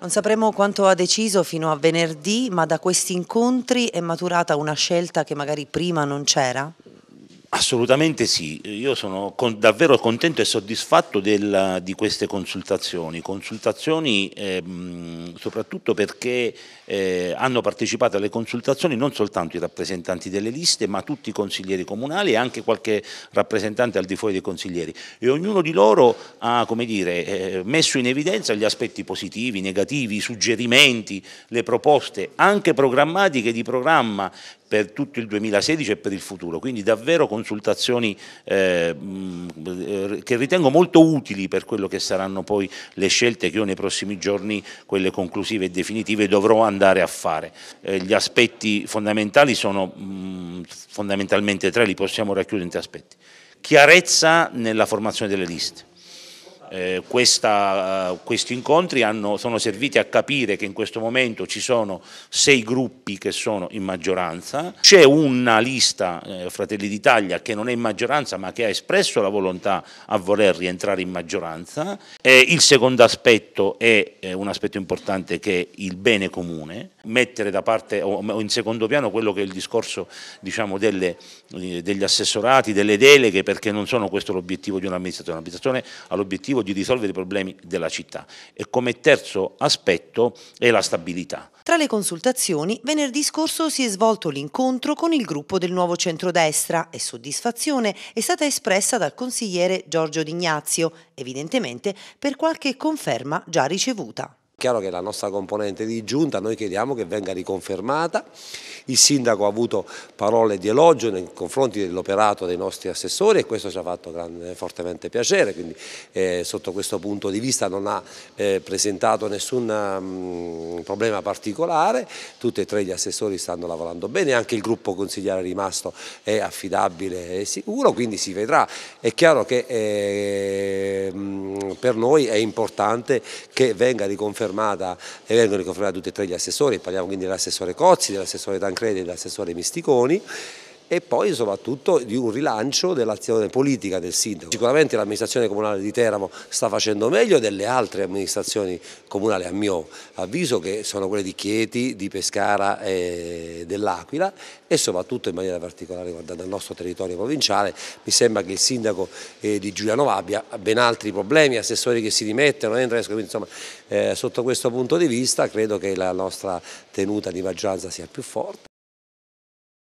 Non sapremo quanto ha deciso fino a venerdì, ma da questi incontri è maturata una scelta che magari prima non c'era? Assolutamente sì, io sono con, davvero contento e soddisfatto del, di queste consultazioni, consultazioni ehm, soprattutto perché eh, hanno partecipato alle consultazioni non soltanto i rappresentanti delle liste ma tutti i consiglieri comunali e anche qualche rappresentante al di fuori dei consiglieri e ognuno di loro ha dire, eh, messo in evidenza gli aspetti positivi, negativi, i suggerimenti, le proposte anche programmatiche di programma per tutto il 2016 e per il futuro, quindi davvero consultazioni eh, che ritengo molto utili per quello che saranno poi le scelte che io nei prossimi giorni, quelle conclusive e definitive, dovrò andare a fare. Eh, gli aspetti fondamentali sono mh, mm, fondamentalmente tre, li possiamo racchiudere in tre aspetti. Chiarezza nella formazione delle liste, eh, questa, eh, questi incontri hanno, sono serviti a capire che in questo momento ci sono sei gruppi che sono in maggioranza, c'è una lista eh, Fratelli d'Italia che non è in maggioranza ma che ha espresso la volontà a voler rientrare in maggioranza, eh, il secondo aspetto è eh, un aspetto importante che è il bene comune, mettere da parte o in secondo piano quello che è il discorso diciamo, delle, eh, degli assessorati, delle deleghe, perché non sono questo l'obiettivo di un'amministrazione, l'amministrazione ha l'obiettivo di risolvere i problemi della città e come terzo aspetto è la stabilità. Tra le consultazioni, venerdì scorso si è svolto l'incontro con il gruppo del nuovo centrodestra e soddisfazione è stata espressa dal consigliere Giorgio D'Ignazio, evidentemente per qualche conferma già ricevuta. Chiaro che la nostra componente di giunta noi chiediamo che venga riconfermata, il sindaco ha avuto parole di elogio nei confronti dell'operato dei nostri assessori e questo ci ha fatto grande, eh, fortemente piacere, quindi eh, sotto questo punto di vista non ha eh, presentato nessun mh, mm, problema particolare, tutti e tre gli assessori stanno lavorando bene, anche il gruppo consigliere rimasto è affidabile e sicuro, quindi si vedrà. È chiaro che eh, mm, per noi è importante che venga riconfermata confermata e vengono riconfermati tutti e tre gli assessori, parliamo quindi dell'assessore Cozzi, dell'assessore Tancredi e dell'assessore Misticoni e poi soprattutto di un rilancio dell'azione politica del sindaco. Sicuramente l'amministrazione comunale di Teramo sta facendo meglio delle altre amministrazioni comunali a mio avviso che sono quelle di Chieti, di Pescara e dell'Aquila e soprattutto in maniera particolare guardando il nostro territorio provinciale mi sembra che il sindaco eh, di Giulianova abbia ben altri problemi, assessori che si dimettono, entrano, eh, quindi insomma eh, sotto questo punto di vista credo che la nostra tenuta di maggioranza sia più forte.